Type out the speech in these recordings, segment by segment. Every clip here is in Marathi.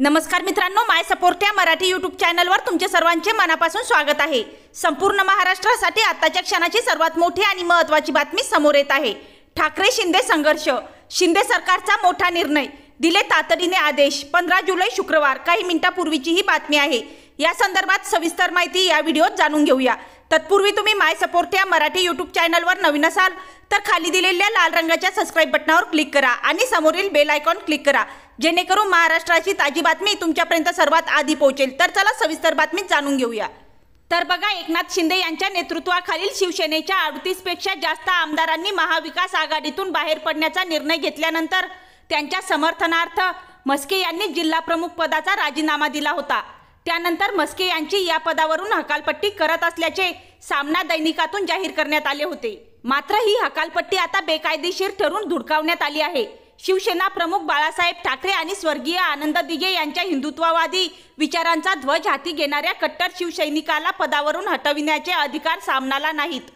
नमस्कार मित्रांनो माय सपोर्ट या मराठी यूट्यूब चॅनलवर तुमचे सर्वांचे मनापासून स्वागत आहे संपूर्ण महाराष्ट्रासाठी आताच्या क्षणाची सर्वात मोठी आणि महत्त्वाची बातमी समोर येत आहे ठाकरे शिंदे संघर्ष शिंदे सरकारचा मोठा निर्णय दिले तातडीने आदेश पंधरा जुलै शुक्रवार काही मिनिटांपूर्वीची ही बातमी आहे या संदर्भात सविस्तर माहिती या व्हिडिओत जाणून घेऊया तत्पूर्वी तुम्ही माय सपोर्ट या मराठी यूट्यूब चॅनलवर नवीन असाल तर खाली दिलेल्या लाल रंगाच्या सबस्क्राईब बटनावर क्लिक करा आणि समोरील बेल आयकॉन क्लिक करा जेणेकरून महाराष्ट्राची ताजी बातमी तुमच्यापर्यंत सर्वात आधी पोहोचेल तर चला सविस्तर बातमी जाणून घेऊया तर बघा एकनाथ शिंदे यांच्या नेतृत्वाखालील शिवसेनेच्या अडतीसपेक्षा जास्त आमदारांनी महाविकास आघाडीतून बाहेर पडण्याचा निर्णय घेतल्यानंतर त्यांच्या समर्थनार्थ मस्के यांनी जिल्हा प्रमुख पदाचा राजीनामा दिला होता त्यानंतर मस्के यांची या पदावरून हकालपट्टी करत असल्याचे सामना दैनिकातून जाहीर करण्यात आले होते मात्र ही हकालपट्टी आता बेकायदेशीर ठरून धुडकावण्यात आली आहे शिवसेना प्रमुख बाळासाहेब ठाकरे आणि स्वर्गीय आनंद दिघे यांच्या हिंदुत्ववादी विचारांचा ध्वज हाती घेणाऱ्या कट्टर शिवसैनिकाला पदावरून हटविण्याचे अधिकार सामनाला नाहीत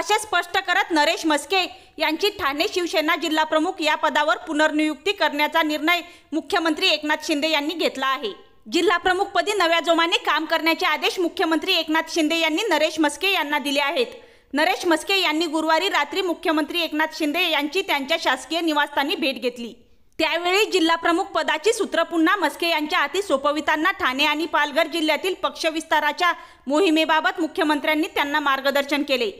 असे स्पष्ट करत नरेश मस्के यांची ठाणे शिवसेना जिल्हाप्रमुख या पदावर पुनर्नियुक्ती करण्याचा निर्णय मुख्यमंत्री एकनाथ शिंदे यांनी घेतला आहे जिल्हा जिल्हाप्रमुखपदी नव्या जोमाने काम करण्याचे आदेश मुख्यमंत्री एकनाथ शिंदे यांनी नरेश मस्के यांना दिले आहेत नरेश मस्के यांनी गुरुवारी रात्री मुख्यमंत्री एकनाथ शिंदे यांची त्यांच्या शासकीय निवासस्थानी भेट घेतली त्यावेळी जिल्हाप्रमुख पदाची सूत्र पुन्हा मस्के यांच्या हाती सोपविताना ठाणे आणि पालघर जिल्ह्यातील पक्षविस्ताराच्या मोहिमेबाबत मुख्यमंत्र्यांनी त्यांना मार्गदर्शन केले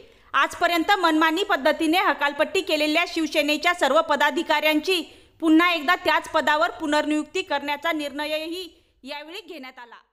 आजपर्यंत मनमानी पद्धतीने हकालपट्टी केलेल्या शिवसेनेच्या सर्व पदाधिकाऱ्यांची पुन्हा एकदा त्याच पदावर पुनर्नियुक्ती करण्याचा निर्णयही यावेळी घेण्यात आला